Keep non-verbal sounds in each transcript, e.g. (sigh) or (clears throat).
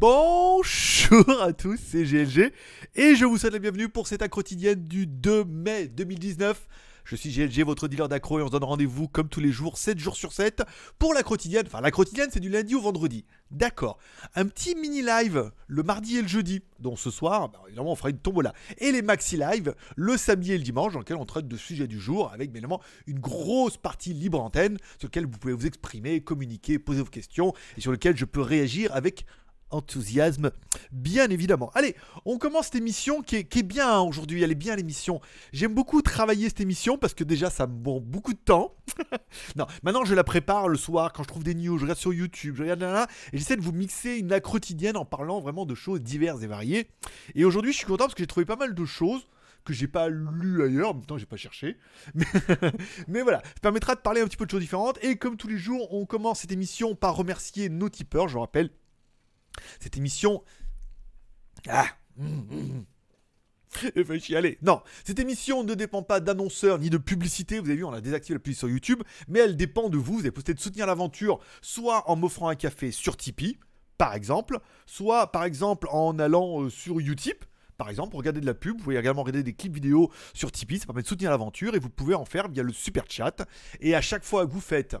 Bonjour à tous, c'est GLG et je vous souhaite la bienvenue pour cette Acrotidienne quotidienne du 2 mai 2019. Je suis GLG, votre dealer d'accro, et on se donne rendez-vous comme tous les jours, 7 jours sur 7, pour la quotidienne. Enfin, la quotidienne, c'est du lundi au vendredi. D'accord. Un petit mini live le mardi et le jeudi, dont ce soir, bah, évidemment, on fera une tombola. Et les maxi live le samedi et le dimanche, dans lequel on traite de sujets du jour, avec bien évidemment une grosse partie libre antenne, sur laquelle vous pouvez vous exprimer, communiquer, poser vos questions, et sur lequel je peux réagir avec enthousiasme, bien évidemment. Allez, on commence cette émission qui est, bien hein, aujourd'hui, elle est bien l'émission. J'aime beaucoup travailler cette émission parce que déjà ça me prend beaucoup de temps. (laughs) non, maintenant je la prépare le soir quand je trouve des news, je regarde sur YouTube, je regarde là, là et j'essaie de vous mixer une la quotidienne en parlant vraiment de choses diverses et variées. Et aujourd'hui je suis content parce que j'ai trouvé pas mal de choses que j'ai pas lu ailleurs, en même temps j'ai pas cherché. (laughs) Mais, voilà, ça permettra de parler un petit peu de choses différentes. Et comme tous les jours, on commence cette émission par remercier nos tipeurs, je rappelle, cette émission. Ah (laughs) chialer. Non, cette émission ne dépend pas d'annonceurs ni de publicité. Vous avez vu, on a désactivé la publicité sur YouTube, mais elle dépend de vous. Vous avez posté de soutenir l'aventure, soit en m'offrant un café sur Tipeee, par exemple, soit par exemple en allant euh, sur YouTube, Par exemple, pour regarder de la pub, vous pouvez également regarder des clips vidéo sur Tipeee, ça permet de soutenir l'aventure et vous pouvez en faire via le super chat. Et à chaque fois que vous faites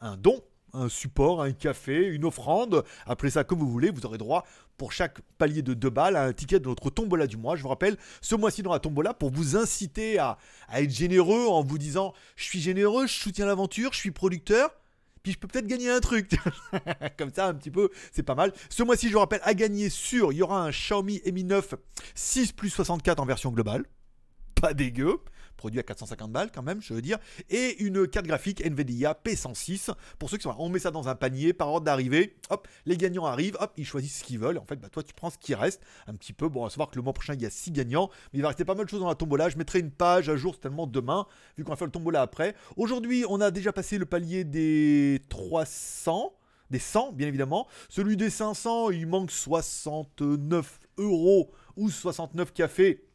un don, un support, un café, une offrande, appelez ça comme vous voulez, vous aurez droit pour chaque palier de 2 balles à un ticket de notre tombola du mois. Je vous rappelle, ce mois-ci dans la tombola, pour vous inciter à, être généreux en vous disant je suis généreux, je soutiens l'aventure, je suis producteur, puis je peux peut-être gagner un truc. (laughs) Comme ça, un petit peu, c'est pas mal. Ce mois-ci, je vous rappelle, à gagner sur, il y aura un Xiaomi Mi 9 6 plus 64 en version globale. Pas dégueu produit à 450 balles quand même, je veux dire, et une carte graphique NVIDIA P106. Pour ceux qui sont là, on met ça dans un panier par ordre d'arrivée, hop, les gagnants arrivent, hop, ils choisissent ce qu'ils veulent. En fait, bah, toi, tu prends ce qui reste un petit peu. Bon, à savoir que le mois prochain, il y a 6 gagnants, mais il va rester pas mal de choses dans la tombola. Je mettrai une page à jour certainement demain, vu qu'on va faire le tombola après. Aujourd'hui, on a déjà passé le palier des 300 des 100 bien évidemment. Celui des 500, il manque 69 euros ou 69 cafés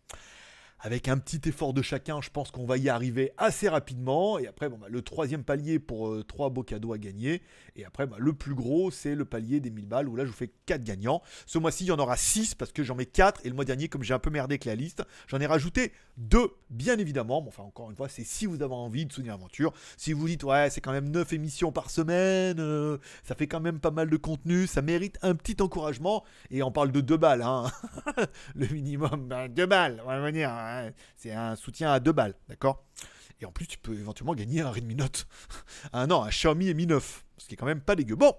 avec un petit effort de chacun, je pense qu'on va y arriver assez rapidement. Et après, bon, bah, le troisième palier pour 3 euh, trois beaux cadeaux à gagner. Et après, bah, le plus gros, c'est le palier des 1000 balles où là, je vous fais 4 gagnants. Ce mois-ci, il y en aura 6 parce que j'en mets 4. Et le mois dernier, comme j'ai un peu merdé avec la liste, j'en ai rajouté 2, bien évidemment. enfin, encore une fois, c'est si vous avez envie de soutenir l'aventure. Si vous dites, ouais, c'est quand même 9 émissions par semaine, euh, ça fait quand même pas mal de contenu, ça mérite un petit encouragement. Et on parle de 2 balles, hein. (laughs) le minimum, 2 ben, balles, on va venir. Hein c'est un soutien à deux balles, d'accord Et en plus, tu peux éventuellement gagner un Redmi Note. ah (laughs) non, un Xiaomi Mi 9, ce qui est quand même pas dégueu. Bon,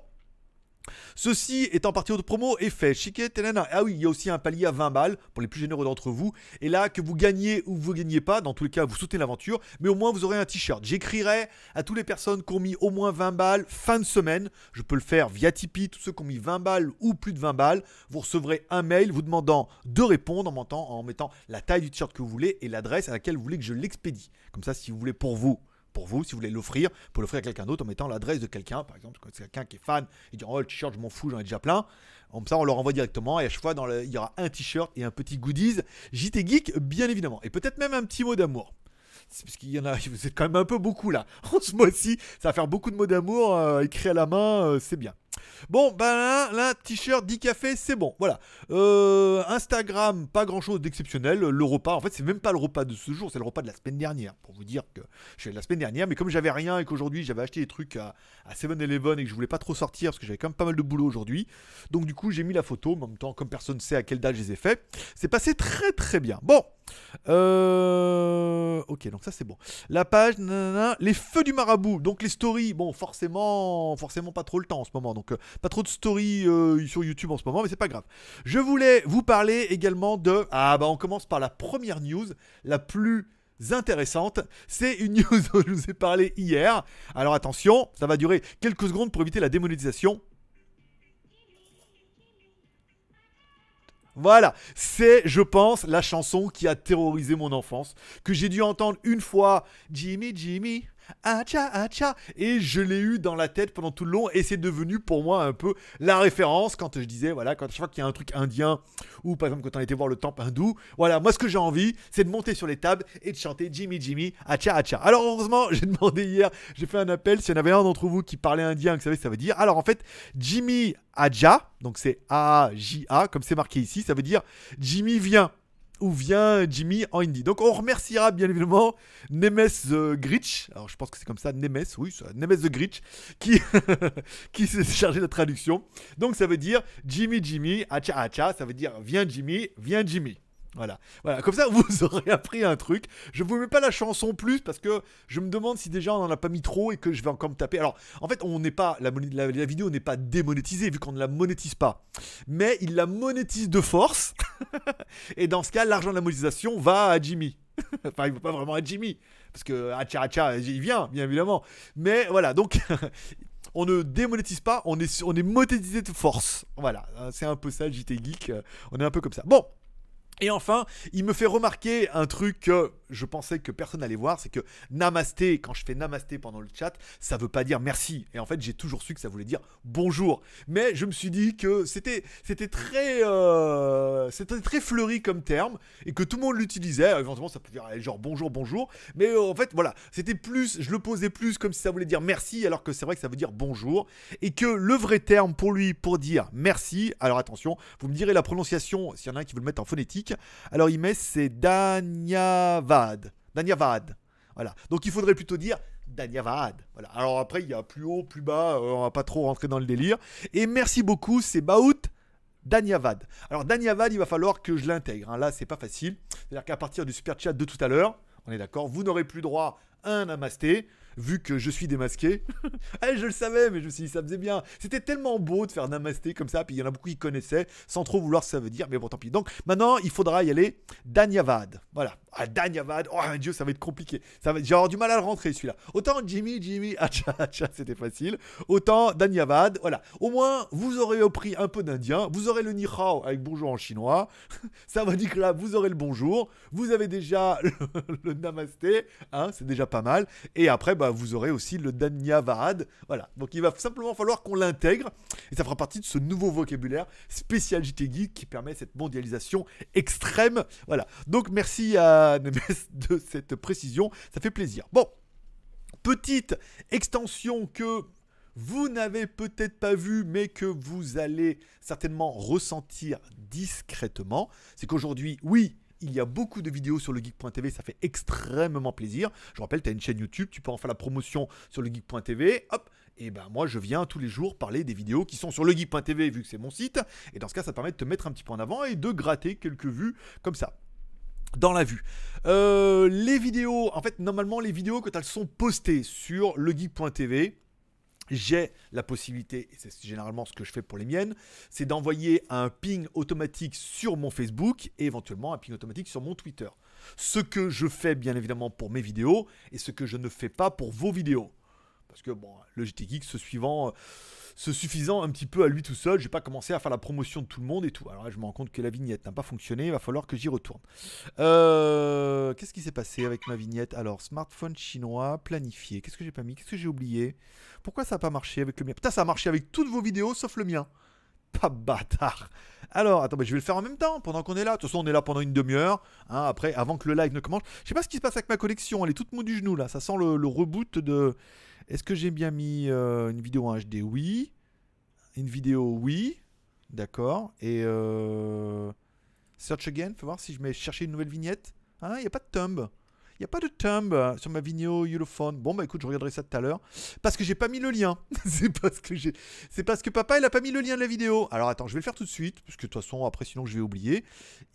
Ceci étant parti autre promo Et fait. Chiquet, Ah oui, il y a aussi un palier à 20 balles pour les plus généreux d'entre vous. Et là, que vous gagnez ou vous gagnez pas, dans tous les cas, vous sautez l'aventure. Mais au moins, vous aurez un t-shirt. J'écrirai à toutes les personnes qui ont mis au moins 20 balles fin de semaine. Je peux le faire via Tipeee. Tous ceux qui ont mis 20 balles ou plus de 20 balles, vous recevrez un mail vous demandant de répondre en en mettant la taille du t-shirt que vous voulez et l'adresse à laquelle vous voulez que je l'expédie. Comme ça, si vous voulez pour vous pour vous, si vous voulez l'offrir, pour l'offrir à quelqu'un d'autre en mettant l'adresse de quelqu'un, par exemple, quand c'est quelqu'un qui est fan, il dit Oh, le t-shirt, je m'en fous, j'en ai déjà plein. Comme ça, on le renvoie directement et à chaque fois, dans il y aura un t-shirt et un petit goodies JT Geek, bien évidemment. Et peut-être même un petit mot d'amour. Parce qu'il y en a, (laughs) vous êtes quand même un peu beaucoup là. En ce mois-ci, ça va faire beaucoup de mots d'amour euh, écrit écrits à la main, euh, c'est bien. Bon, ben là, t-shirt, 10 cafés, c'est bon. Voilà. Euh, Instagram, pas grand-chose d'exceptionnel. Le repas, en fait, c'est même pas le repas de ce jour, c'est le repas de la semaine dernière. Pour vous dire que je suis la semaine dernière, mais comme j'avais rien et qu'aujourd'hui j'avais acheté des trucs à, à 7-Eleven et que je voulais pas trop sortir parce que j'avais quand même pas mal de boulot aujourd'hui, donc du coup j'ai mis la photo, en même temps, comme personne sait à quelle date je les ai fait, c'est passé très très bien. Bon. Euh, ok, donc ça c'est bon. La page, les feux du marabout, donc les stories, bon, forcément, forcément pas trop le temps en ce moment, donc donc euh, pas trop de story euh, sur YouTube en ce moment, mais c'est pas grave. Je voulais vous parler également de... Ah bah on commence par la première news, la plus intéressante. C'est une (laughs) news dont je vous ai parlé hier. Alors attention, ça va durer quelques secondes pour éviter la démonétisation. Voilà, c'est, je pense, la chanson qui a terrorisé mon enfance, que j'ai dû entendre une fois, Jimmy, Jimmy, Acha, acha. Et je l'ai eu dans la tête pendant tout le long. Et c'est devenu pour moi un peu la référence quand je disais, voilà, quand je vois qu'il y a un truc indien, ou par exemple quand on était voir le temple hindou, voilà, moi ce que j'ai envie, c'est de monter sur les tables et de chanter Jimmy Jimmy, acha, acha. Alors heureusement, j'ai (laughs) demandé hier, j'ai fait un appel, s'il y en avait un d'entre vous qui parlait indien, que vous savez, ça veut dire. Alors en fait, Jimmy Aja, donc c'est A-J-A, comme c'est marqué ici, ça veut dire Jimmy vient où vient Jimmy en Indy. Donc on remerciera bien évidemment Nemes the Gritch, alors je pense que c'est comme ça, Nemes, oui, Nemes the Gritch, qui, (laughs) qui s'est chargé de la traduction. Donc ça veut dire Jimmy Jimmy, acha acha, ça veut dire viens Jimmy, viens Jimmy. Voilà. voilà, comme ça (laughs) vous aurez appris un truc. Je vous mets pas la chanson plus parce que je me demande si déjà on en a pas mis trop et que je vais encore me taper. Alors, en fait, on n'est pas la, vidéo n'est pas démonétisée vu qu'on ne la monétise pas, mais il la monétise de force. (laughs) et dans ce cas, l'argent de la monétisation va à Jimmy. (laughs) enfin, il ne va pas vraiment à Jimmy parce que acha il vient bien évidemment. Mais voilà, donc on ne démonétise pas, on est on est monétisé de force. Voilà, hein, c'est un peu ça JT Geek. On est un peu comme ça. Bon. Et enfin, il me fait remarquer un truc que je pensais que personne n'allait voir, c'est que namasté, quand je fais namasté pendant le chat, ça veut pas dire merci. Et en fait, j'ai toujours su que ça voulait dire bonjour. Mais je me suis dit que c'était c'était très euh, c'était très fleuri comme terme et que tout le monde l'utilisait. Éventuellement, ça peut dire eh, genre bonjour, bonjour. Mais euh, en fait, voilà, c'était plus, je le posais plus comme si ça voulait dire merci, alors que c'est vrai que ça veut dire bonjour et que le vrai terme pour lui pour dire merci. Alors attention, vous me direz la prononciation s'il y en a un qui veut le mettre en phonétique alors il met c'est Danyavad. Danyavad. Voilà. Donc il faudrait plutôt dire Danyavad. Voilà. Alors après, il y a plus haut, plus bas, euh, on va pas trop rentrer dans le délire. Et merci beaucoup, c'est Baout Danyavad. Alors Danyavad, il va falloir que je l'intègre. Hein. Là, c'est pas facile. C'est-à-dire qu'à partir du super chat de tout à l'heure, on est d'accord, vous n'aurez plus droit à un namasté vu que je suis démasqué. ah, (laughs) je le savais, mais je me suis dit, ça faisait bien. C'était tellement beau de faire namasté comme ça, puis il y en a beaucoup qui connaissaient, sans trop vouloir ça veut dire, mais bon, tant pis. Donc, maintenant, il faudra y aller. Danyavad. Voilà. Ah, Danyavad. Oh, mon Dieu, ça va être compliqué. Ça va... J'ai du mal à le rentrer, celui-là. Autant Jimmy, Jimmy, (laughs) cha cha c'était facile. Autant Danyavad. Voilà. Au moins, vous aurez prix un peu d'indien. Vous aurez le nihao avec bonjour en chinois. (laughs) ça va dire que là, vous aurez le bonjour. Vous avez déjà le, namasté. Hein, c'est déjà pas mal. Et après, bah, bah, vous aurez aussi le Dania Varad. Voilà. Donc il va simplement falloir qu'on l'intègre. Et ça fera partie de ce nouveau vocabulaire spécial JT Geek qui permet cette mondialisation extrême. Voilà. Donc merci à (laughs) Nemes de cette précision. Ça fait plaisir. Bon. Petite extension que vous n'avez peut-être pas vue, mais que vous allez certainement ressentir discrètement, c'est qu'aujourd'hui, oui, il y a beaucoup de vidéos sur le ça fait extrêmement plaisir. Je rappelle, tu as une chaîne YouTube, tu peux en faire la promotion sur le geek.tv. Hop, et ben moi je viens tous les jours parler des vidéos qui sont sur legeek.tv vu que c'est mon site. Et dans ce cas, ça permet de te mettre un petit peu en avant et de gratter quelques vues comme ça dans la vue. Euh, les vidéos, en fait, normalement, les vidéos quand elles sont postées sur legeek.tv, j'ai la possibilité, et c'est généralement ce que je fais pour les miennes, c'est d'envoyer un ping automatique sur mon Facebook et éventuellement un ping automatique sur mon Twitter. Ce que je fais bien évidemment pour mes vidéos et ce que je ne fais pas pour vos vidéos. Parce que bon, le GT Geek, se suivant, se euh, suffisant un petit peu à lui tout seul, j'ai pas commencé à faire la promotion de tout le monde et tout. Alors là, je me rends compte que la vignette n'a pas fonctionné, il va falloir que j'y retourne. Euh, qu'est-ce qui s'est passé avec ma vignette Alors, smartphone chinois, planifié. Qu'est-ce que j'ai pas mis Qu'est-ce que j'ai oublié Pourquoi ça n'a pas marché avec le mien Putain, ça a marché avec toutes vos vidéos sauf le mien pas bâtard. Alors, attends, je vais le faire en même temps, pendant qu'on est là. De toute façon, on est là pendant une demi-heure. Hein, après, avant que le live ne commence. Je sais pas ce qui se passe avec ma collection. Elle est toute mou du genou, là. Ça sent le, reboot de. Est-ce que j'ai bien mis euh, une vidéo en HD Oui. Une vidéo, oui. D'accord. Et. Euh, search again. Faut voir si je vais chercher une nouvelle vignette. Hein, il y n'y a pas de tombe n'y a pas de Thumb euh, sur ma vidéo Ulophone. Bon, bah écoute, je regarderai ça tout à l'heure. Parce que j'ai pas mis le lien. (laughs) c'est parce que j'ai. C'est parce que papa, il a pas mis le lien de la vidéo. Alors attends, je vais le faire tout de suite. Parce que de toute façon, après, sinon, je vais oublier.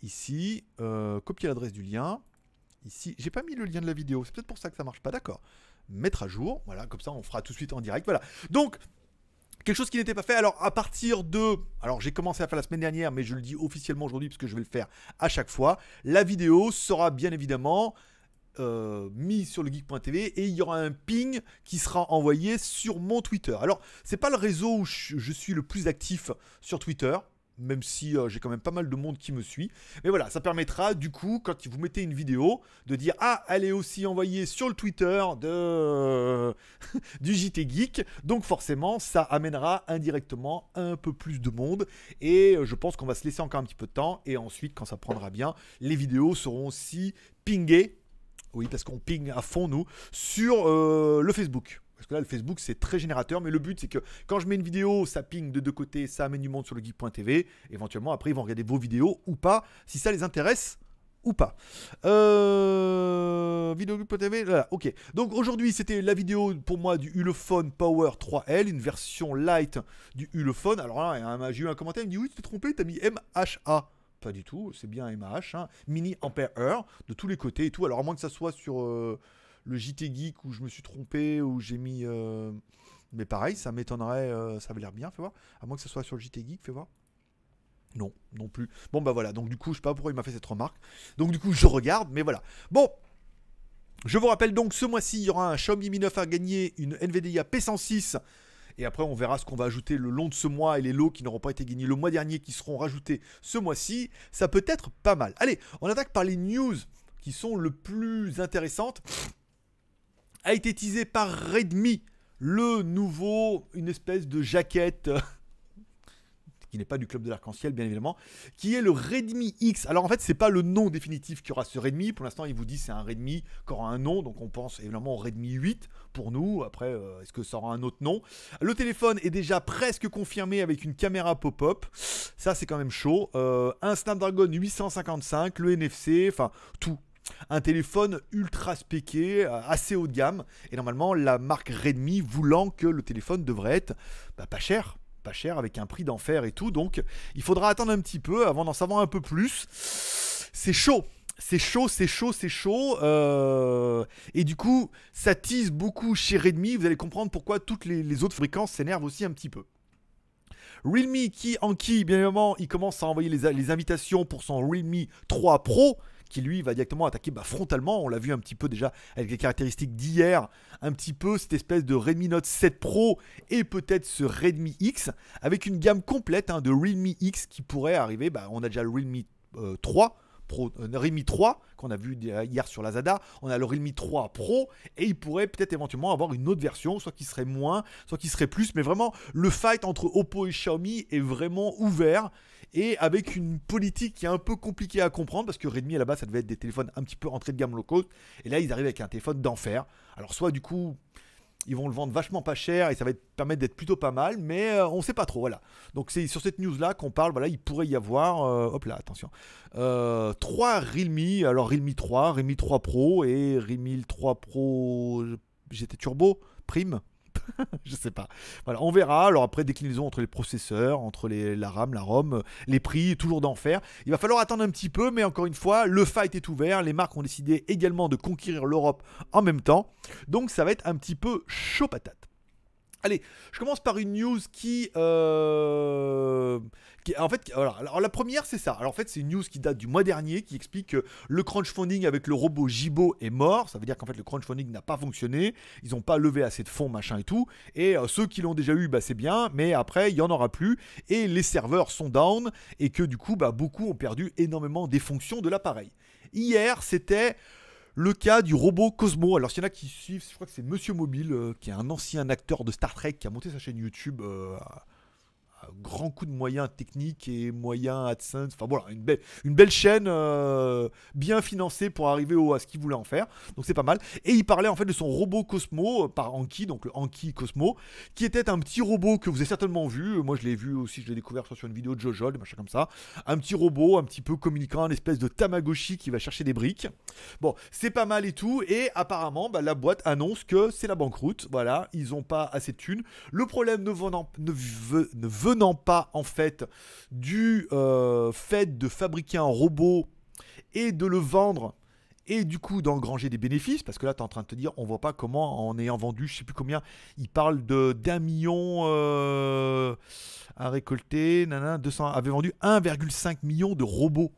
Ici, euh, copier l'adresse du lien. Ici, j'ai pas mis le lien de la vidéo. C'est peut-être pour ça que ça marche pas. D'accord. Mettre à jour. Voilà, comme ça, on fera tout de suite en direct. Voilà. Donc, Quelque chose qui n'était pas fait. Alors, à partir de. Alors, j'ai commencé à faire la semaine dernière, mais je le dis officiellement aujourd'hui, parce que je vais le faire à chaque fois. La vidéo sera bien évidemment euh, mis sur le geek.tv et il y aura un ping qui sera envoyé sur mon Twitter. Alors, c'est pas le réseau où je suis le plus actif sur Twitter, même si euh, j'ai quand même pas mal de monde qui me suit. Mais voilà, ça permettra du coup, quand vous mettez une vidéo, de dire Ah, elle est aussi envoyée sur le Twitter de... (laughs) du JT Geek. Donc forcément, ça amènera indirectement un peu plus de monde. Et euh, je pense qu'on va se laisser encore un petit peu de temps. Et ensuite, quand ça prendra bien, les vidéos seront aussi pingées oui, parce qu'on ping à fond, nous, sur euh, le Facebook. Parce que là, le Facebook, c'est très générateur, mais le but, c'est que quand je mets une vidéo, ça ping de deux côtés, ça amène du monde sur le geek.tv. Éventuellement, après, ils vont regarder vos vidéos ou pas, si ça les intéresse ou pas. Euh... Geek.tv, voilà, ok. Donc aujourd'hui, c'était la vidéo pour moi du Ulefone Power 3L, une version light du Ulefone. Alors là, j'ai eu un commentaire, il me dit Oui, tu t'es trompé, t'as mis MHA. Pas du tout, c'est bien MH. Hein, Mini ampère heure, de tous les côtés et tout. Alors, à moins que ça soit sur euh, le JT Geek où je me suis trompé, où j'ai mis. Euh, mais pareil, ça m'étonnerait, euh, ça avait l'air bien, fais voir. À moins que ça soit sur le JT Geek, fais voir. Non, non plus. Bon, bah voilà, donc du coup, je sais pas pourquoi il m'a fait cette remarque. Donc, du coup, je regarde, mais voilà. Bon, je vous rappelle donc, ce mois-ci, il y aura un Xiaomi Mi 9 à gagner, une NVIDIA P106 et après, on verra ce qu'on va ajouter le long de ce mois et les lots qui n'auront pas été gagnés le mois dernier qui seront rajoutés ce mois-ci. Ça peut être pas mal. Allez, on attaque par les news qui sont le plus intéressantes. A été teasé par Redmi, le nouveau, une espèce de jaquette. Euh, qui n'est pas du club de l'arc-en-ciel, bien évidemment, qui est le Redmi X. Alors en fait, ce n'est pas le nom définitif qui aura ce Redmi. Pour l'instant, il vous dit c'est un Redmi qui aura un nom, donc on pense évidemment au Redmi 8 pour nous. Après, euh, est-ce que ça aura un autre nom Le téléphone est déjà presque confirmé avec une caméra pop-up. Ça, c'est quand même chaud. Euh, un Snapdragon 855, le NFC, enfin tout, un téléphone ultra spéqué, euh, assez haut de gamme. Et normalement, la marque Redmi voulant que le téléphone devrait être bah, pas cher, pas cher, avec un prix d'enfer et tout. Donc, il faudra attendre un petit peu avant d'en savoir un peu plus. C'est chaud. C'est chaud, c'est chaud, c'est chaud. Euh, et du coup, ça tease beaucoup chez Redmi. Vous allez comprendre pourquoi toutes les, autres fréquences s'énervent aussi un petit peu. Realme qui, en qui, bien évidemment, il commence à envoyer les, les invitations pour son Realme 3 Pro qui lui va directement attaquer bah, frontalement. On l'a vu un petit peu déjà avec les caractéristiques d'hier, un petit peu cette espèce de Redmi Note 7 Pro et peut-être ce Redmi X avec une gamme complète hein, de Realme X qui pourrait arriver. Bah, on a déjà le Realme euh, 3. Pro, 3 euh, qu'on a vu euh, hier sur la Zada, on a le Realme 3 Pro et il pourrait peut-être éventuellement avoir une autre version, soit qui serait moins, soit qui serait plus, mais vraiment le fight entre Oppo et Xiaomi est vraiment ouvert et avec une politique qui est un peu compliquée à comprendre parce que Redmi à la base ça devait être des téléphones un petit peu entrée de gamme low cost et là ils arrivent avec un téléphone d'enfer. Alors soit du coup ils vont le vendre vachement pas cher et ça va être, permettre d'être plutôt pas mal, mais euh, on sait pas trop. Voilà. Donc c'est sur cette news là qu'on parle. Voilà, il pourrait y avoir, euh, hop là, attention, 3 euh, Realme, alors Realme 3, Realme 3 Pro et Realme 3 Pro GT Turbo Prime. (laughs) je sais pas. Voilà, on verra. Alors après, déclinaison entre les processeurs, entre les, la RAM, la ROM, les prix, toujours d'enfer. Il va falloir attendre un petit peu, mais encore une fois, le fight est ouvert. Les marques ont décidé également de conquérir l'Europe en même temps. Donc ça va être un petit peu chaud patate. Allez, je commence par une news qui, euh, en fait, la première, c'est ça. Alors en fait, c'est une news qui date du mois dernier, qui explique que le crunchfunding avec le robot Jibo est mort. Ça veut dire qu'en fait, le crunchfunding n'a pas fonctionné. Ils n'ont pas levé assez de fonds, machin et tout. Et euh, ceux qui l'ont déjà eu, bah, c'est bien, mais après, il y en aura plus. Et les serveurs sont down et que du coup, bah beaucoup ont perdu énormément des fonctions de l'appareil. Hier, c'était le cas du robot Cosmo. Alors, s'il y en a qui suivent, je crois que c'est Monsieur Mobile, euh, qui est un ancien acteur de Star Trek, qui a monté sa chaîne YouTube euh, grand coup de moyens techniques et moyens AdSense. Enfin voilà, une belle, une belle chaîne euh, bien financée pour arriver au, à ce qu'il voulait en faire. Donc c'est pas mal. Et il parlait en fait de son robot Cosmo euh, par Anki, donc le Anki Cosmo, qui était un petit robot que vous avez certainement vu. Moi je l'ai vu aussi, je l'ai découvert sur une vidéo de Jojo, des machins comme ça. Un petit robot, un petit peu communiquant, une espèce de Tamagotchi qui va chercher des briques. Bon, c'est pas mal et tout. Et apparemment, bah, la boîte annonce que c'est la banqueroute. Voilà, ils ont pas assez de thunes. Le problème ne veut venant pas en fait du euh, fait de fabriquer un robot et de le vendre et du coup d'engranger des bénéfices, parce que là tu es en train de te dire, on voit pas comment en ayant vendu, je sais plus combien, il parle de d'un million euh, à récolter, nanana, 200 avait vendu 1,5 million de robots.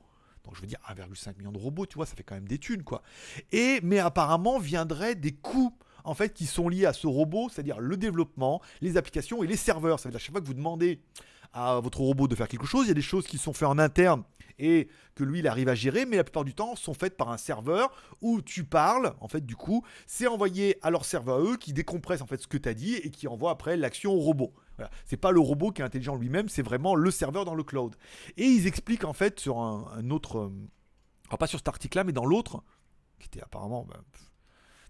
Donc je veux dire 1,5 million de robots, tu vois, ça fait quand même des thunes quoi. Et mais apparemment viendraient des coûts en fait, qui sont liés à ce robot, c'est-à-dire le développement, les applications et les serveurs. Ça veut dire à chaque fois que vous demandez à votre robot de faire quelque chose, il y a des choses qui sont faites en interne et que lui il arrive à gérer, mais la plupart du temps sont faites par un serveur où tu parles, en fait du coup, c'est envoyé à leur serveur à eux qui décompresse en fait ce que tu as dit et qui envoie après l'action au robot. Ce C'est pas le robot qui est intelligent lui-même, c'est vraiment le serveur dans le cloud. Et ils expliquent en fait sur un, autre, euh, pas sur cet article-là, mais dans l'autre, qui était apparemment bah,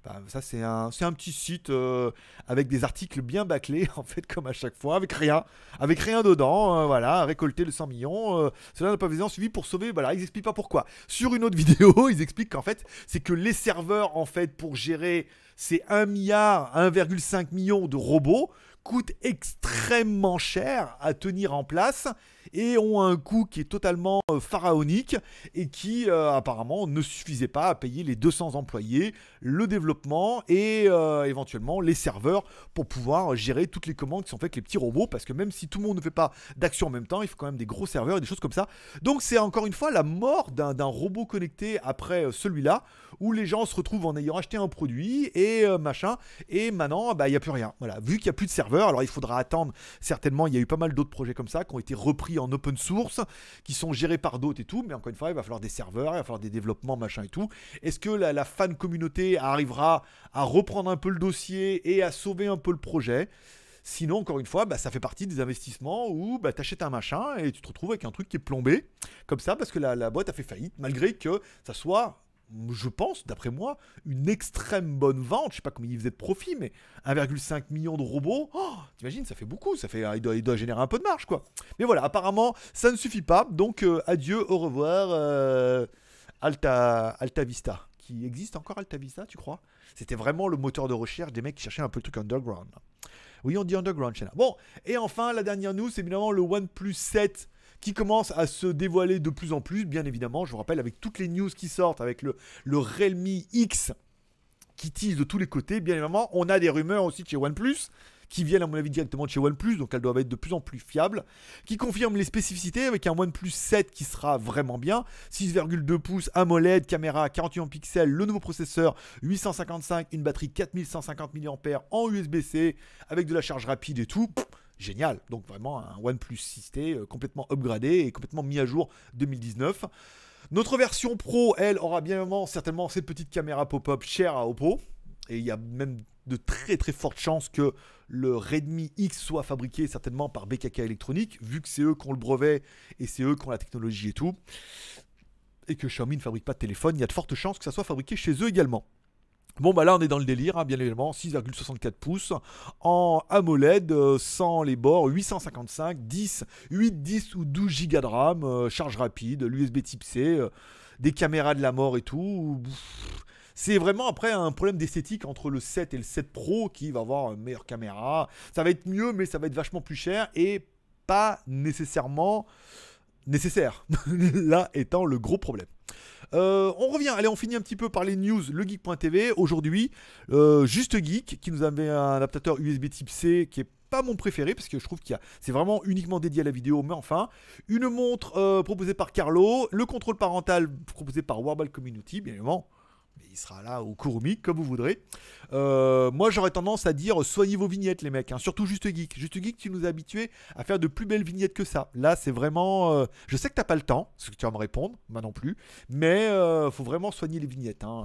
bah, ça, c'est un, un petit site euh, avec des articles bien bâclés, (laughs) en fait, comme à chaque fois, avec rien, avec rien dedans. Euh, voilà, récolter le 100 millions. Euh, cela n'a pas besoin suivi pour sauver. Voilà, ils n'expliquent pas pourquoi. Sur une autre (laughs) vidéo, ils expliquent qu'en fait, c'est que les serveurs, en fait, pour gérer ces 1 milliard, 1,5 million de robots, coûtent extrêmement cher à tenir en place et ont un coût qui est totalement euh, pharaonique et qui euh, apparemment ne suffisait pas à payer les 200 employés, le développement et euh, éventuellement les serveurs pour pouvoir gérer toutes les commandes qui sont faites avec les petits robots parce que même si tout le monde ne fait pas d'action en même temps, il faut quand même des gros serveurs et des choses comme ça. Donc c'est encore une fois la mort d'un robot connecté après celui-là où les gens se retrouvent en ayant acheté un produit et machin et maintenant bah, il n'y a plus rien. Voilà, vu qu'il n'y a plus de serveurs, alors il faudra attendre certainement, il y a eu pas mal d'autres projets comme ça qui ont été repris en open source, qui sont gérés par d'autres et tout, mais encore une fois, il va falloir des serveurs, il va falloir des développements, machin et tout. Est-ce que la, fan communauté arrivera à reprendre un peu le dossier et à sauver un peu le projet Sinon, encore une fois, bah, ça fait partie des investissements où bah, tu achètes un machin et tu te retrouves avec un truc qui est plombé, comme ça, parce que la, la boîte a fait faillite, malgré que ça soit je pense, d'après moi, une extrême bonne vente. Je sais pas combien il faisait de profit, mais 1,5 million de robots, oh, t'imagines, ça fait beaucoup, ça fait, il doit, générer un peu de marge, quoi. Mais voilà, apparemment, ça ne suffit pas. Donc, euh, adieu, au revoir, euh, Alta, Alta Vista. Qui existe encore Alta Vista, tu crois C'était vraiment le moteur de recherche des mecs qui cherchaient un peu le truc underground. Oui, on dit underground, Bon, et enfin, la dernière nous, c'est évidemment le OnePlus 7 qui commence à se dévoiler de plus en plus, bien évidemment, je vous rappelle, avec toutes les news qui sortent, avec le, le Realme X qui tease de tous les côtés, bien évidemment, on a des rumeurs aussi de chez OnePlus, qui viennent à mon avis directement de chez OnePlus, donc elles doivent être de plus en plus fiables, qui confirment les spécificités avec un OnePlus 7 qui sera vraiment bien, 6,2 pouces, AMOLED, caméra 48 pixels, le nouveau processeur 855, une batterie 4150 mAh en USB-C, avec de la charge rapide et tout génial. Donc vraiment un OnePlus 6T euh, complètement upgradé et complètement mis à jour 2019. Notre version Pro, elle, aura bien évidemment certainement cette petite caméra pop-up chère à Oppo. Et il y a même de très très fortes chances que le Redmi X soit fabriqué certainement par BKK Electronique, vu que c'est eux qui ont le brevet et c'est eux qui ont la technologie et tout. Et que Xiaomi ne fabrique pas de téléphone, il y a de fortes chances que ça soit fabriqué chez eux également. Bon bah là on est dans le délire, hein, bien évidemment, 6,64 pouces en AMOLED euh, sans les bords, 855, 10, 8, 10 ou 12 Go de RAM, euh, charge rapide, l'USB Type C, euh, des caméras de la mort et tout. C'est vraiment après un problème d'esthétique entre le 7 et le 7 Pro qui va avoir une meilleure caméra. Ça va être mieux mais ça va être vachement plus cher et pas nécessairement nécessaire. (laughs) là étant le gros problème. Euh, on revient, allez, on finit un petit peu par les news, Le legeek.tv. Aujourd'hui, euh, Juste Geek, qui nous avait un adaptateur USB type C qui est pas mon préféré parce que je trouve qu'il y c'est vraiment uniquement dédié à la vidéo mais enfin une montre euh, proposée par Carlo le contrôle parental proposé par Warball Community bien évidemment il sera là au Kurumi, comme vous voudrez. Euh, moi, j'aurais tendance à dire soignez vos vignettes, les mecs. Hein. Surtout Juste Geek. Juste Geek, tu nous as habitués à faire de plus belles vignettes que ça. Là, c'est vraiment. Euh, je sais que t'as pas le temps, ce que tu vas me répondre, moi non plus. Mais euh, faut vraiment soigner les vignettes. Hein.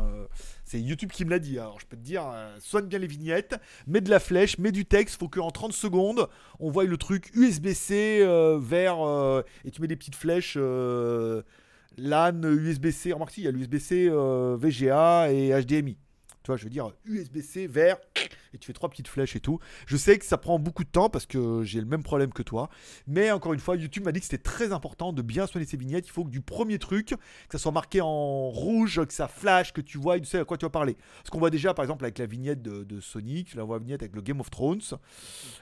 c'est YouTube qui me l'a dit. Hein. Alors, je peux te dire soigne bien les vignettes, mets de la flèche, mets du texte. Faut qu'en 30 secondes, on voie le truc USB-C vers. et tu mets des petites flèches LAN, USB-C. Remarque, il y a l'USB-C, euh, VGA et HDMI. Tu vois, je veux dire, USB-C vers et tu fais trois petites flèches et tout. Je sais que ça prend beaucoup de temps parce que j'ai le même problème que toi. Mais encore une fois, YouTube m'a dit que c'était très important de bien soigner ses vignettes. Il faut que du premier truc, que ça soit marqué en rouge, que ça flash, que tu vois et tu sais à quoi tu vas parler. Ce qu'on voit déjà, par exemple, avec la vignette de, Sonic, la vignette avec le Game of Thrones.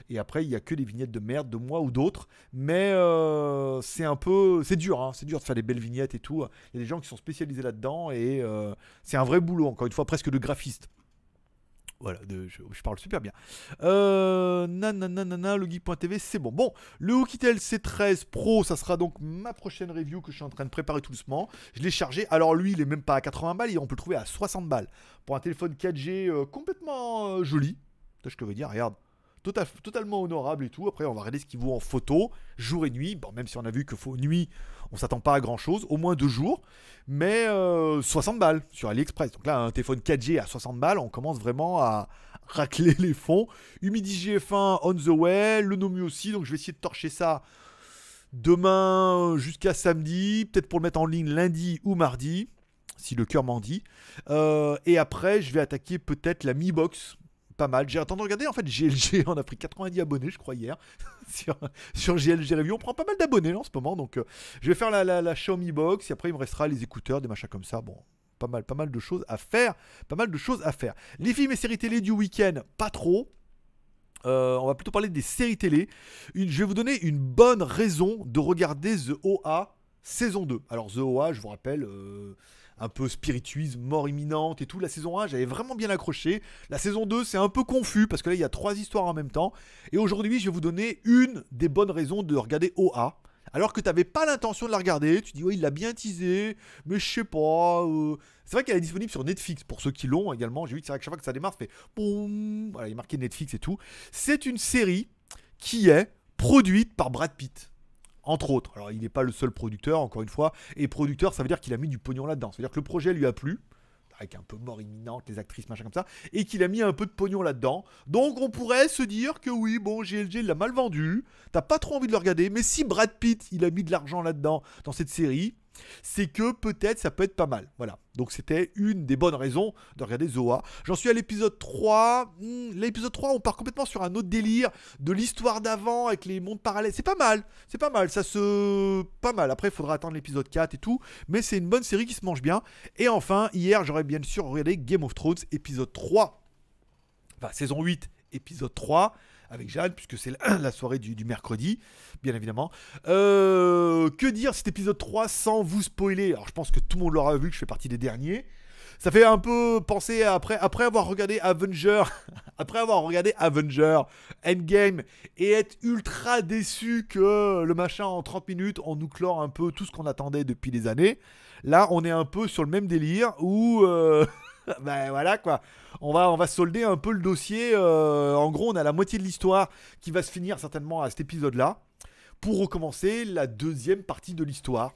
Et après, il n'y a que des vignettes de merde de moi ou d'autres. Mais euh, c'est un peu. C'est dur, hein. c'est dur de faire des belles vignettes et tout. Il y a des gens qui sont spécialisés là-dedans et euh, c'est un vrai boulot, encore une fois, presque de graphiste. Voilà, je, parle super bien. Euh, nanana, Logi.tv c'est bon. Bon, le Oukitel C13 Pro, ça sera donc ma prochaine review que je suis en train de préparer tout doucement. Je l'ai chargé. Alors lui, il est même pas à 80 balles, on peut le trouver à 60 balles. Pour un téléphone 4G euh, complètement euh, joli. Tu ce que je veux dire, regarde. totalement honorable et tout. Après, on va regarder ce qu'il vaut en photo, jour et nuit. Bon, même si on a vu que faut nuit, on s'attend pas à grand chose, au moins deux jours, mais 60 euh, balles sur AliExpress. Donc là, un téléphone 4G à 60 balles, on commence vraiment à racler (laughs) les fonds. Humidi GF1 on the way, le Nomu aussi, donc je vais essayer de torcher ça demain euh, jusqu'à samedi, peut-être pour le mettre en ligne lundi ou mardi si le cœur m'en dit. Euh, et après, je vais attaquer peut-être la Mi Box pas mal. J'ai attendu de regarder, en fait, GLG, (laughs) on a pris 90 abonnés, je crois, hier, (laughs) sur, GLG Review. On prend pas mal d'abonnés en ce moment, donc euh, je vais faire la, Xiaomi Box, et après, il me restera les écouteurs, des machins comme ça. Bon, pas mal, pas mal de choses à faire. Pas mal de choses à faire. Les films et séries télé du week-end, pas trop. Euh, on va plutôt parler des séries télé. je vais vous donner une bonne raison de regarder The OA saison 2. Alors The OA, je vous rappelle, euh, un peu spirituise, mort imminente et tout. La saison 1, j'avais vraiment bien accroché. La saison 2, c'est un peu confus parce que là, il y a trois histoires en même temps. Et aujourd'hui, je vais vous donner une des bonnes raisons de regarder OA. Alors que tu n'avais pas l'intention de la regarder, tu dis ouais il l'a bien teasé, mais je sais pas. Euh. C'est vrai qu'elle est disponible sur Netflix pour ceux qui l'ont également. J'ai vu que c'est vrai que chaque fois que ça démarre, mais fait boum, voilà il marqué Netflix et tout. C'est une série qui est produite par Brad Pitt entre autres. Alors il n'est pas le seul producteur, encore une fois, et producteur, ça veut dire qu'il a mis du pognon là dedans ça veut dire que le projet lui a plu, avec un peu mort imminente, les actrices, machin comme ça, et qu'il a mis un peu de pognon là-dedans. Donc on pourrait se dire que oui, bon, GLG l'a mal vendu, t'as pas trop envie de le regarder, mais si Brad Pitt, il a mis de l'argent là-dedans, dans cette série, c'est que peut-être ça peut être pas mal. Voilà. Donc c'était une des bonnes raisons de regarder Zoa. J'en suis à l'épisode 3. Hmm, l'épisode 3, on part complètement sur un autre délire de l'histoire d'avant avec les mondes parallèles. C'est pas mal, c'est pas mal, ça se... Pas mal. Après, il faudra attendre l'épisode 4 et tout. Mais c'est une bonne série qui se mange bien. Et enfin, hier, j'aurais bien sûr regardé Game of Thrones épisode 3. Enfin, saison 8, épisode 3 avec Jeanne, puisque c'est (clears throat) la, soirée du, mercredi, bien évidemment. Euh, que dire cet épisode 3 sans vous spoiler Alors je pense que tout le monde l'aura vu, que je fais partie des derniers. Ça fait un peu penser à après, après avoir regardé Avenger, (laughs) après avoir regardé Avenger Endgame et être ultra déçu que le machin en 30 minutes, on nous clore un peu tout ce qu'on attendait depuis des années. Là, on est un peu sur le même délire où... Euh, (laughs) (laughs) ben voilà quoi. On va, solder un peu le dossier. Euh, en gros, on a la moitié de l'histoire qui va se finir certainement à cet épisode-là. Pour recommencer la deuxième partie de l'histoire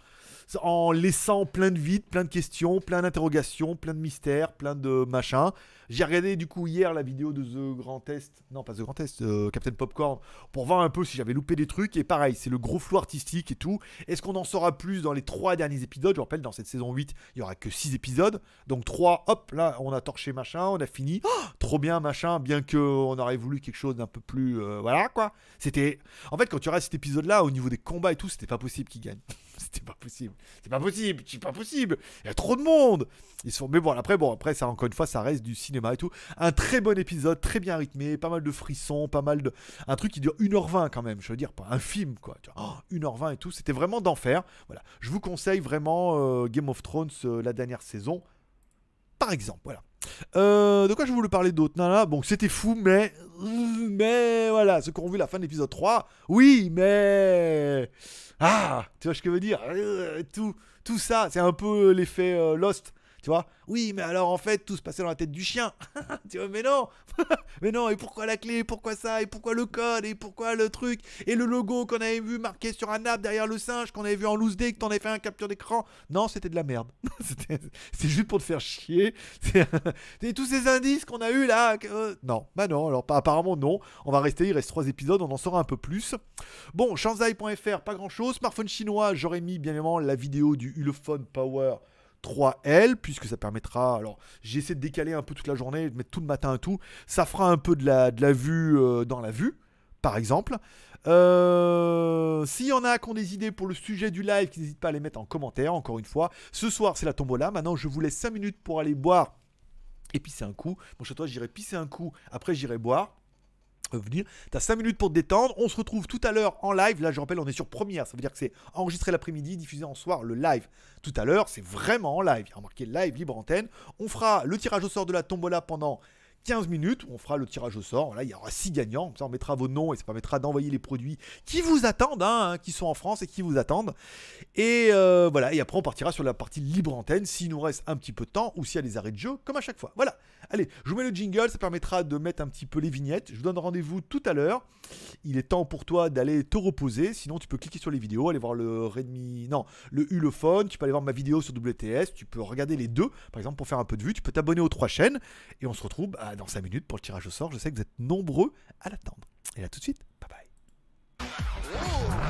en laissant plein de vides, plein de questions, plein d'interrogations, plein de mystères, plein de machins. J'ai regardé du coup hier la vidéo de The Grand Test, non pas The Grand Test, euh, Captain Popcorn, pour voir un peu si j'avais loupé des trucs. Et pareil, c'est le gros flou artistique et tout. Est-ce qu'on en saura plus dans les trois derniers épisodes Je rappelle, dans cette saison 8, il y aura que 6 épisodes. Donc trois, hop, là, on a torché machin, on a fini. (gasps) Oh, trop bien, machin, bien qu'on aurait voulu quelque chose d'un peu plus. Euh, voilà quoi. C'était. En fait, quand tu regardes cet épisode là, au niveau des combats et tout, c'était pas possible qu'il gagne. (laughs) (laughs) C'était pas possible. C'est pas possible. C'est pas possible. Il y a trop de monde. Ils sont... Mais bon, après, bon, après, ça, encore une fois, ça reste du cinéma et tout. Un très bon épisode, très bien rythmé, pas mal de frissons, pas mal de. Un truc qui dure 1h20 quand même, je veux dire, pas un film, quoi. 1h20 et tout. C'était vraiment d'enfer. Voilà. Je vous conseille vraiment euh, Game of Thrones, euh, la dernière saison. Par exemple, voilà. Euh, de quoi je voulais parler d'autre Bon, c'était fou, mais mais voilà, ceux qui ont vu la fin de l'épisode 3, oui, mais... Ah, tu vois ce que je veux dire euh, Tout, tout ça, c'est un peu l'effet euh, Lost tu vois. Oui, mais alors en fait, tout se passait dans la tête du chien. (laughs) tu vois, mais non, (laughs) mais non, et pourquoi la clé, et pourquoi ça, et pourquoi le code, et pourquoi le truc, et le logo qu'on avait vu marqué sur un app derrière le singe, qu'on avait vu en loose day, que t'en avais fait un capture d'écran. Non, c'était de la merde. (laughs) c'est juste pour te faire chier. C'est tous ces indices qu'on a eu là. Euh, non, bah non, alors pas, apparemment non. On va rester, il reste trois épisodes, on en saura un peu plus. Bon, shanzai.fr, pas grand chose. Smartphone chinois, j'aurais mis bien évidemment la vidéo du Ulefone Power 3L, puisque ça permettra. Alors, essayé de décaler un peu toute la journée, de mettre tout le matin et tout. Ça fera un peu de la, de la vue euh, dans la vue, par exemple. Euh, s'il y en a qui ont des idées pour le sujet du live, n'hésite pas à les mettre en commentaire, encore une fois. Ce soir, c'est la tombola. Maintenant, je vous laisse 5 minutes pour aller boire et pisser un coup. Bon, chez toi, j'irai pisser un coup, après, j'irai boire venir. T'as 5 minutes pour te détendre. On se retrouve tout à l'heure en live. Là, je rappelle, on est sur première. Ça veut dire que c'est enregistré l'après-midi, diffusé en soir, le live. Tout à l'heure, c'est vraiment en live. Remarquez, hein, live, libre antenne. On fera le tirage au sort de la tombola pendant 15 minutes on fera le tirage au sort. Là, il y aura 6 gagnants. ça, on mettra vos noms et ça permettra d'envoyer les produits qui vous attendent, hein, hein qui sont en France et qui vous attendent. Et euh, voilà, et après, on partira sur la partie libre antenne s'il nous reste un petit peu de temps ou s'il y a des arrêts de jeu, comme à chaque fois. Voilà. Allez, je vous mets le jingle. Ça permettra de mettre un petit peu les vignettes. Je vous donne rendez-vous tout à l'heure. Il est temps pour toi d'aller te reposer. Sinon, tu peux cliquer sur les vidéos, aller voir le Redmi, non, le Ulefone. Tu peux aller voir ma vidéo sur WTS. Tu peux regarder les deux, par exemple, pour faire un peu de vue. Tu peux t'abonner aux trois chaînes. Et on se retrouve à bah, dans 5 minutes pour le tirage au sort. Je sais que vous êtes nombreux à l'attendre. Et là tout de suite, bye bye.